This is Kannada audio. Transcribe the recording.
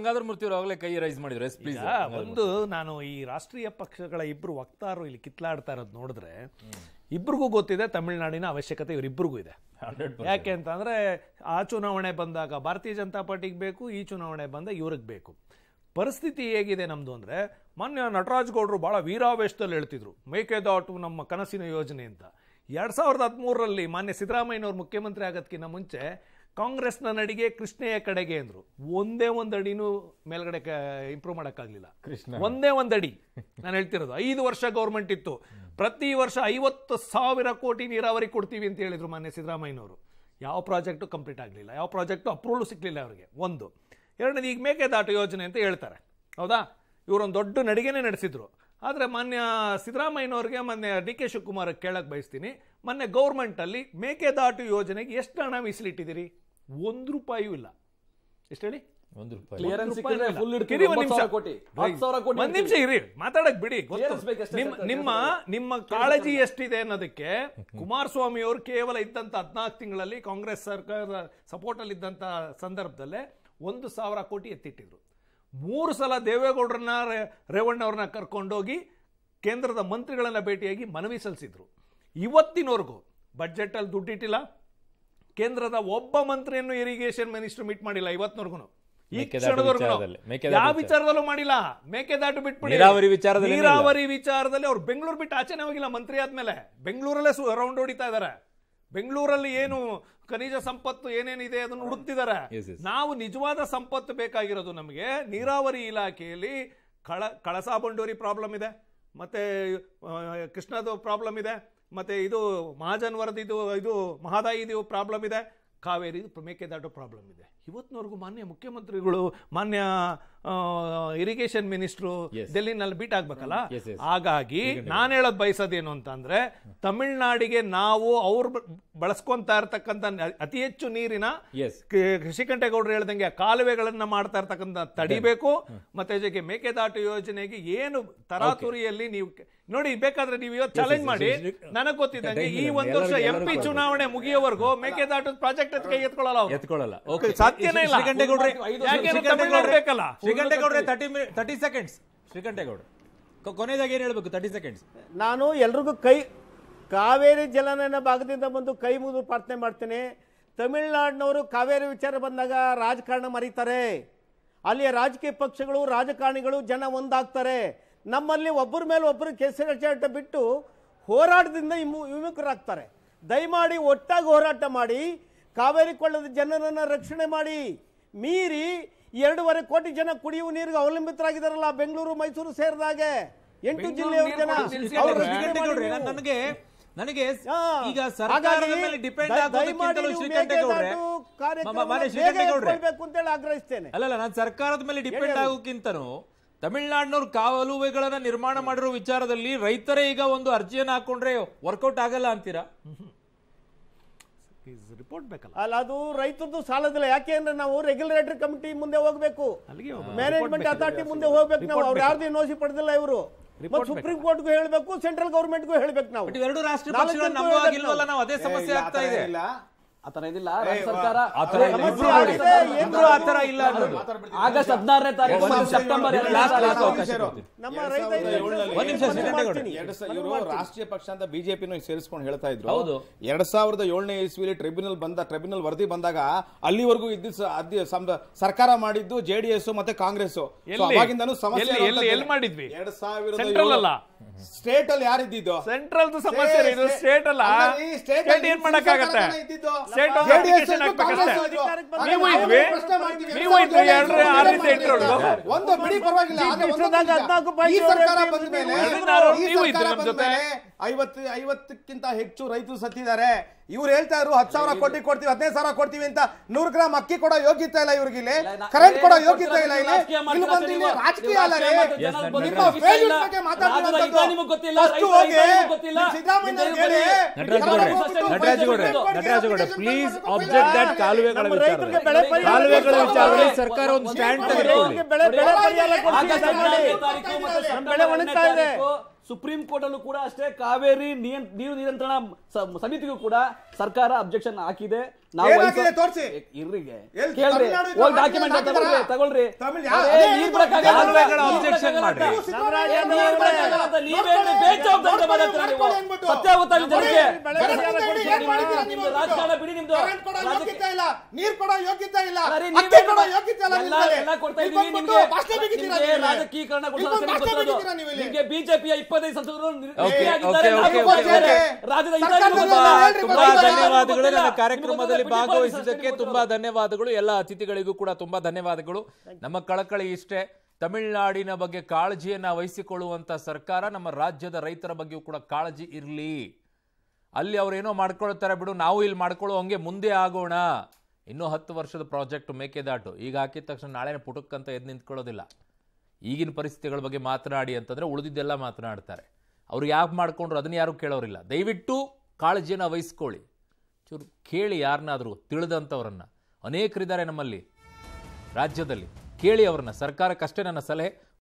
ಗಂಗಾಧರ ಮೂರ್ತಿ ಕೈ ರೈಸ್ ಮಾಡಿದ್ರು ಒಂದು ನಾನು ಈ ರಾಷ್ಟ್ರೀಯ ಪಕ್ಷಗಳ ಇಬ್ರು ವಕ್ತಾರರು ಇಲ್ಲಿ ಕಿತ್ಲಾಡ್ತಾ ಇರೋದು ನೋಡಿದ್ರೆ ಇಬ್ರಿಗೂ ಗೊತ್ತಿದೆ ತಮಿಳುನಾಡಿನ ಅವಶ್ಯಕತೆ ಇವರಿಬ್ಬರಿಗೂ ಇದೆ ಯಾಕೆ ಅಂತಂದ್ರೆ ಆ ಚುನಾವಣೆ ಬಂದಾಗ ಭಾರತೀಯ ಜನತಾ ಪಾರ್ಟಿಗೆ ಬೇಕು ಈ ಚುನಾವಣೆ ಬಂದಾಗ ಇವ್ರಿಗೆ ಬೇಕು ಪರಿಸ್ಥಿತಿ ಹೇಗಿದೆ ನಮ್ಮದು ಅಂದರೆ ಮೊನ್ನೆ ಗೌಡರು ಬಹಳ ವೀರಾವೇಶದಲ್ಲಿ ಹೇಳ್ತಿದ್ರು ಮೇಕೆದಾಟು ನಮ್ಮ ಕನಸಿನ ಯೋಜನೆ ಅಂತ ಎರಡ್ ಸಾವಿರದ ಹದಿಮೂರರಲ್ಲಿ ಮಾನ್ಯ ಸಿದ್ದರಾಮಯ್ಯನವರು ಮುಖ್ಯಮಂತ್ರಿ ಆಗೋದಕ್ಕಿಂತ ಮುಂಚೆ ಕಾಂಗ್ರೆಸ್ನ ನಡಿಗೆ ಕೃಷ್ಣೆಯ ಕಡೆಗೆ ಅಂದ್ರು ಒಂದೇ ಒಂದು ಅಡಿನೂ ಮೇಲ್ಗಡೆ ಇಂಪ್ರೂವ್ ಮಾಡೋಕ್ಕಾಗಲಿಲ್ಲ ಕೃಷ್ಣ ಒಂದೇ ಒಂದಡಿ ನಾನು ಹೇಳ್ತಿರೋದು ಐದು ವರ್ಷ ಗೌರ್ಮೆಂಟ್ ಇತ್ತು ಪ್ರತಿ ವರ್ಷ ಐವತ್ತು ಸಾವಿರ ಕೋಟಿ ನೀರಾವರಿ ಕೊಡ್ತೀವಿ ಅಂತ ಹೇಳಿದ್ರು ಮಾನ್ಯ ಸಿದ್ದರಾಮಯ್ಯನವರು ಯಾವ ಪ್ರಾಜೆಕ್ಟು ಕಂಪ್ಲೀಟ್ ಆಗಲಿಲ್ಲ ಯಾವ ಪ್ರಾಜೆಕ್ಟು ಅಪ್ರೂವಲ್ ಸಿಕ್ಕಲಿಲ್ಲ ಅವರಿಗೆ ಒಂದು ಎರಡನೇದು ಈಗ ಮೇಕೆದಾಟು ಯೋಜನೆ ಅಂತ ಹೇಳ್ತಾರೆ ಹೌದಾ ಇವರೊಂದು ದೊಡ್ಡ ನಡಿಗೆನೇ ನಡೆಸಿದ್ರು ಆದರೆ ಮಾನ್ಯ ಸಿದ್ದರಾಮಯ್ಯನವ್ರಿಗೆ ಮೊನ್ನೆ ಡಿ ಕೆ ಶಿವಕುಮಾರ್ ಕೇಳಕ್ಕೆ ಬಯಸ್ತೀನಿ ಮೊನ್ನೆ ಗೌರ್ಮೆಂಟಲ್ಲಿ ಮೇಕೆದಾಟು ಯೋಜನೆಗೆ ಎಷ್ಟು ಹಣ ಮೀಸಲಿಟ್ಟಿದ್ದೀರಿ ಒಂದು ರೂಪಾಯಿಯೂ ಇಲ್ಲ ಎಷ್ಟು ಹೇಳಿ ನಿಮಿಷ ಇರಿ ಮಾತಾಡಕ್ ಬಿಡಿ ನಿಮ್ಮ ನಿಮ್ಮ ಕಾಳಜಿ ಎಷ್ಟಿದೆ ಅನ್ನೋದಕ್ಕೆ ಕುಮಾರಸ್ವಾಮಿ ಅವರು ಕೇವಲ ಇದ್ದಂತ ಹದಿನಾಲ್ಕು ತಿಂಗಳಲ್ಲಿ ಕಾಂಗ್ರೆಸ್ ಸರ್ಕಾರ ಸಪೋರ್ಟ್ ಅಲ್ಲಿ ಇದ್ದಂತ ಸಂದರ್ಭದಲ್ಲೇ ಒಂದು ಸಾವಿರ ಕೋಟಿ ಎತ್ತಿಟ್ಟಿದ್ರು ಮೂರು ಸಲ ದೇವೇಗೌಡರನ್ನ ರೇವಣ್ಣವ್ರನ್ನ ಕರ್ಕೊಂಡೋಗಿ ಕೇಂದ್ರದ ಮಂತ್ರಿಗಳನ್ನ ಭೇಟಿಯಾಗಿ ಮನವಿ ಸಲ್ಲಿಸಿದ್ರು ಇವತ್ತಿನವರೆಗೂ ಅಲ್ಲಿ ದುಡ್ಡಿಟ್ಟಿಲ್ಲ ಕೇಂದ್ರದ ಒಬ್ಬ ಮಂತ್ರಿಯನ್ನು ಇರಿಗೇಷನ್ ಮಿನಿಸ್ಟರ್ ಮೀಟ್ ಮಾಡಿಲ್ಲ ಇವತ್ತಿನವರೆಗೂ ಯಾವ ವಿಚಾರದಲ್ಲೂ ಮಾಡಿಲ್ಲ ಮೇಕೆದಾಟು ಬಿಟ್ಬಿಡಿ ನೀರಾವರಿ ವಿಚಾರದಲ್ಲಿ ನೀರಾವರಿ ವಿಚಾರದಲ್ಲಿ ಅವ್ರು ಬೆಂಗಳೂರು ಬಿಟ್ಟು ಆಚೆನೆ ಹೋಗಿಲ್ಲ ಮಂತ್ರಿ ಆದ್ಮೇಲೆ ಬೆಂಗಳೂರಲ್ಲೇ ರೌಂಡ್ ಹೊಡಿತಾ ಇದಾರೆ ಬೆಂಗಳೂರಲ್ಲಿ ಏನು ಖನಿಜ ಸಂಪತ್ತು ಏನೇನಿದೆ ಅದನ್ನು ಹುಡುಕ್ತಿದ್ದಾರೆ ನಾವು ನಿಜವಾದ ಸಂಪತ್ತು ಬೇಕಾಗಿರೋದು ನಮಗೆ ನೀರಾವರಿ ಇಲಾಖೆಯಲ್ಲಿ ಕಳ ಕಳಸಾ ಬಂಡೂರಿ ಪ್ರಾಬ್ಲಮ್ ಇದೆ ಮತ್ತೆ ಕೃಷ್ಣದ ಪ್ರಾಬ್ಲಮ್ ಇದೆ ಮತ್ತು ಇದು ಮಹಾಜನ್ ವರದಿದು ಇದು ಮಹದಾಯಿದು ಪ್ರಾಬ್ಲಮ್ ಇದೆ ಕಾವೇರಿದು ಮೇಕೆದಾಟು ಪ್ರಾಬ್ಲಮ್ ಇದೆ ಇವತ್ತಿನವರೆಗೂ ಮಾನ್ಯ ಮುಖ್ಯಮಂತ್ರಿಗಳು ಮಾನ್ಯ ಇರಿಗೇಷನ್ ಮಿನಿಸ್ಟ್ರು ಡೆಲ್ಲಿನಲ್ಲಿ ಬೀಟ್ ಆಗ್ಬೇಕಲ್ಲ ಹಾಗಾಗಿ ನಾನು ಹೇಳೋದು ಬಯಸೋದೇನು ಅಂತಂದ್ರೆ ತಮಿಳ್ನಾಡಿಗೆ ನಾವು ಅವ್ರು ಬಳಸ್ಕೊಂತ ಇರ್ತಕ್ಕಂತ ಅತಿ ಹೆಚ್ಚು ನೀರಿನ ಕೃಷಿಕಂಠೇಗೌಡರು ಹೇಳ್ದಂಗೆ ಕಾಲುವೆಗಳನ್ನ ಮಾಡ್ತಾ ಇರ್ತಕ್ಕಂತ ತಡಿಬೇಕು ಮತ್ತೆ ಜೊತೆಗೆ ಮೇಕೆದಾಟು ಯೋಜನೆಗೆ ಏನು ತರಾತುರಿಯಲ್ಲಿ ನೀವು ನೋಡಿ ಬೇಕಾದ್ರೆ ನೀವು ಇವತ್ತು ಚಾಲೆಂಜ್ ಮಾಡಿ ನನಗೆ ಗೊತ್ತಿದ್ದಂಗೆ ಈ ಒಂದು ವರ್ಷ ಎಂ ಪಿ ಚುನಾವಣೆ ಮುಗಿಯೋವರೆಗೂ ಮೇಕೆದಾಟು ಪ್ರಾಜೆಕ್ಟ್ ಕೈ ಎತ್ಕೊಳ್ಳಲ್ಲ ಎತ್ಕೊಳ್ಳಲ್ಲ ಸಾಧ್ಯ ಅಗತ್ಯನೇ ಇಲ್ಲ ಶ್ರೀಕಂಠೇಗೌಡ್ರೆ ಬೇಕಲ್ಲ ಶ್ರೀಕಂಠೇಗೌಡ್ರೆ ತರ್ಟಿ ತರ್ಟಿ ಸೆಕೆಂಡ್ಸ್ ಶ್ರೀಕಂಠೇಗೌಡ್ರೆ ಕೊನೆಯದಾಗಿ ಏನ್ ಹೇಳ್ಬೇಕು ತರ್ಟಿ ಸೆಕೆಂಡ್ಸ್ ನಾನು ಎಲ್ರಿಗೂ ಕೈ ಕಾವೇರಿ ಜಲನನ ಭಾಗದಿಂದ ಬಂದು ಕೈ ಮುಗಿದು ಪ್ರಾರ್ಥನೆ ಮಾಡ್ತೇನೆ ತಮಿಳ್ನಾಡಿನವರು ಕಾವೇರಿ ವಿಚಾರ ಬಂದಾಗ ರಾಜಕಾರಣ ಮರೀತಾರೆ ಅಲ್ಲಿಯ ರಾಜಕೀಯ ಪಕ್ಷಗಳು ರಾಜಕಾರಣಿಗಳು ಜನ ಒಂದಾಗ್ತಾರೆ ನಮ್ಮಲ್ಲಿ ಒಬ್ಬರ ಮೇಲೆ ಒಬ್ಬರು ಚಾಟ ಬಿಟ್ಟು ಹೋರಾಟದಿಂದ ವಿಮುಖರಾಗ್ತಾರೆ ದಯಮಾಡಿ ಒಟ್ಟಾಗಿ ಹೋರಾಟ ಮಾಡಿ ಕಾವೇರಿ ಕೊಳ್ಳದ ಜನರನ್ನು ರಕ್ಷಣೆ ಮಾಡಿ ಮೀರಿ ಎರಡೂವರೆ ಕೋಟಿ ಜನ ಕುಡಿಯುವ ನೀರಿಗೆ ಅವಲಂಬಿತರಾಗಿದ್ದಾರಲ್ಲ ಬೆಂಗಳೂರು ಮೈಸೂರು ಸೇರಿದಾಗೆ ಎಂಟು ಜಿಲ್ಲೆಯವರ ಜನ ನನಗೆ ನನಗೆ ಈಗ ಸರ್ಕಾರದ ಮೇಲೆ ಡಿಪೆಂಡ್ ಆಗೋದಕ್ಕಿಂತಲೂ ಆಗ್ರಹಿಸ್ತೇನೆ ಅಲ್ಲಲ್ಲ ನಾನು ಸರ್ಕಾರದ ಮೇಲೆ ಡಿಪೆಂಡ್ ಆಗೋಕ್ಕಿಂತನೂ ತಮಿಳ್ನಾಡಿನವ್ರು ಕಾಲುವೆಗಳನ್ನ ನಿರ್ಮಾಣ ಮಾಡಿರೋ ವಿಚಾರದಲ್ಲಿ ರೈತರೇ ಈಗ ಒಂದು ಅರ್ಜಿಯನ್ನು ಹಾಕೊಂಡ್ರೆ ವರ್ಕೌಟ್ ಆಗಲ್ಲ ಅಂತೀರಾ ರಿಪೋರ್ಟ್ ಬೇಕಲ್ಲ ಅಲ್ಲ ಅದು ರೈತರದ್ದು ಸಾಲದಿಲ್ಲ ಯಾಕೆ ಅಂದ್ರೆ ನಾವು ರೆಗ್ಯುಲೇಟರಿ ಕಮಿಟಿ ಮುಂದೆ ಹೋಗಬೇಕು ಮ್ಯಾನೇಜ್ಮೆಂಟ್ ಅಥಾರಿಟಿ ಮುಂದೆ ಹೋಗ್ಬೇಕು ನಾವು ಅವ್ರು ಯಾರ್ದು ನೋಸಿ ಪಡೆದಿಲ್ಲ ಇವರು ಸುಪ್ರೀಂ ಕೋರ್ಟ್ಗೂ ಹೇಳಬೇಕು ಸೆಂಟ್ರಲ್ ಗೌರ್ಮೆಂಟ್ಗೂ ಹೇಳಬೇಕು ನಾವು ಎರಡು ರಾಷ್ಟ್ರ ನಾವು ಅದೇ ಸಮಸ್ಯೆ ಆಗ್ತಾ ಇದೆ ಆತರ ಇದಿಲ್ಲ ಸರ್ಕಾರ ಆತರ ಇಲ್ಲ ಆಗಸ್ಟ್ ಹದಿನಾರನೇ ತಾರೀಕು ಸೆಪ್ಟೆಂಬರ್ ರಾಷ್ಟ್ರೀಯ ಪಕ್ಷ ಅಂತ ಬಿಜೆಪಿನ ಸೇರಿಸ್ಕೊಂಡು ಹೇಳ್ತಾ ಇದ್ರು ಹೌದು ಎರಡ್ ಸಾವಿರದ ಏಳನೇ ಇಸ್ವಿಲಿ ಟ್ರಿಬ್ಯುನಲ್ ಬಂದ ಟ್ರಿಬ್ಯುನಲ್ ವರದಿ ಬಂದಾಗ ಅಲ್ಲಿವರೆಗೂ ಇದ್ದ ಸರ್ಕಾರ ಮಾಡಿದ್ದು ಜೆಡಿಎಸ್ ಮತ್ತೆ ಕಾಂಗ್ರೆಸ್ ಸಮಸ್ಯೆ ಮಾಡಿದ್ವಿ ಎರಡ್ ಸಾವಿರದ ಸ್ಟೇಟ್ ಅಲ್ಲಿ ಯಾರಿದ್ದು ಸೆಂಟ್ರಲ್ ಸಮಸ್ಯೆ ಸ್ಟೇಟ್ ಅಲ್ಲ ಸ್ಟೇಟ್ ಏನ್ ಮಾಡಕ್ಕಾಗತ್ತೆ ಎರಡು ಒಂದು ಬಿಡಿ ಪರವಾಗಿಲ್ಲ ಈ ಸರ್ಕಾರ ಬಂದ ಮೇಲೆ ಈ ಸರ್ಕಾರ ನಮ್ಮ ಜೊತೆ ಐವತ್ತು ಐವತ್ತಕ್ಕಿಂತ ಹೆಚ್ಚು ರೈತರು ಸತ್ತಿದ್ದಾರೆ ಇವ್ರು ಹೇಳ್ತಾ ಇದ್ರು ಹತ್ತು ಸಾವಿರ ಕೋಟಿ ಕೊಡ್ತೀವಿ ಹದಿನೈದು ಸಾವಿರ ಕೊಡ್ತೀವಿ ಅಂತ ನೂರು ಗ್ರಾಮ್ ಅಕ್ಕಿ ಕೊಡೋ ಯೋಗ್ಯತೆ ಇಲ್ಲ ಇವ್ರಿಗೆ ಇಲ್ಲಿ ಕರೆಂಟ್ ಕೊಡೋ ಯೋಗ್ಯತೆ ಇಲ್ಲ ಇಲ್ಲಿ ಇಲ್ಲಿ ಬಂದು ಇಲ್ಲಿ ರಾಜಕೀಯ ಅಲ್ಲ ರೀ ನಿಮ್ಮ ಫೇಲ್ಯೂರ್ ಬಗ್ಗೆ ಮಾತಾಡ್ತಿರೋದು ಪ್ಲೀಸ್ ಆಬ್ಜೆಕ್ಟ್ ದಟ್ ಕಾಲುವೆಗಳ ವಿಚಾರ ಕಾಲುವೆಗಳ ವಿಚಾರದಲ್ಲಿ ಸರ್ಕಾರ ಒಂದು ಸ್ಟ್ಯಾಂಡ್ ತೆಗೆದುಕೊಳ್ಳಿ ಬೆಳೆ ಬೆಳೆ ಪರಿಹಾರ ಕೊಡ್ತೀವಿ ಬೆಳೆ ಒಣಗ್ತಾ ಇದೆ ಸುಪ್ರೀಂ ಕೋರ್ಟಲ್ಲೂ ಕೂಡ ಅಷ್ಟೇ ಕಾವೇರಿ ನೀರು ನಿಯಂತ್ರಣ ಸಮಿತಿಗೂ ಕೂಡ ಸರ್ಕಾರ ಅಬ್ಜೆಕ್ಷನ್ ಹಾಕಿದೆ ನಾವು ಕೇಳ್ರಿ ಇಲ್ಲ ಕೊಡ್ತಾ ನಿಮ್ಗೆ ಬಿಜೆಪಿಯ ಇಪ್ಪತ್ತೈದು ಕಾರ್ಯಕ್ರಮದಲ್ಲಿ ಭಾಗವಹಿಸಿದ್ದಕ್ಕೆ ತುಂಬಾ ಧನ್ಯವಾದಗಳು ಎಲ್ಲ ಅತಿಥಿಗಳಿಗೂ ಕೂಡ ತುಂಬಾ ಧನ್ಯವಾದಗಳು ನಮ್ಮ ಕಳಕಳಿ ಇಷ್ಟೇ ತಮಿಳುನಾಡಿನ ಬಗ್ಗೆ ಕಾಳಜಿಯನ್ನು ವಹಿಸಿಕೊಳ್ಳುವಂಥ ಸರ್ಕಾರ ನಮ್ಮ ರಾಜ್ಯದ ರೈತರ ಬಗ್ಗೆಯೂ ಕೂಡ ಕಾಳಜಿ ಇರಲಿ ಅಲ್ಲಿ ಅವರೇನೋ ಮಾಡ್ಕೊಳ್ತಾರೆ ಬಿಡು ನಾವು ಇಲ್ಲಿ ಮಾಡ್ಕೊಳ್ಳೋ ಹಂಗೆ ಮುಂದೆ ಆಗೋಣ ಇನ್ನೂ ಹತ್ತು ವರ್ಷದ ಪ್ರಾಜೆಕ್ಟ್ ಮೇಕೆದಾಟು ಈಗ ಹಾಕಿದ ತಕ್ಷಣ ನಾಳೆ ಪುಟಕ್ಕಂತ ಎದ್ದು ನಿಂತ್ಕೊಳ್ಳೋದಿಲ್ಲ ಈಗಿನ ಪರಿಸ್ಥಿತಿಗಳ ಬಗ್ಗೆ ಮಾತನಾಡಿ ಅಂತಂದರೆ ಉಳಿದಿದ್ದೆಲ್ಲ ಮಾತನಾಡ್ತಾರೆ ಅವ್ರು ಯಾಕೆ ಮಾಡಿಕೊಂಡ್ರು ಅದನ್ನು ಯಾರೂ ಕೇಳೋರಿಲ್ಲ ದಯವಿಟ್ಟು ಕಾಳಜಿಯನ್ನು ವಹಿಸ್ಕೊಳ್ಳಿ ಚೂರು ಕೇಳಿ ಯಾರನ್ನಾದರೂ ತಿಳಿದಂಥವ್ರನ್ನು ಅನೇಕರಿದ್ದಾರೆ ನಮ್ಮಲ್ಲಿ ರಾಜ್ಯದಲ್ಲಿ ಕೇಳಿ ಅವ್ರನ್ನ ಸರ್ಕಾರಕ್ಕಷ್ಟೇ ನನ್ನ ಸಲಹೆ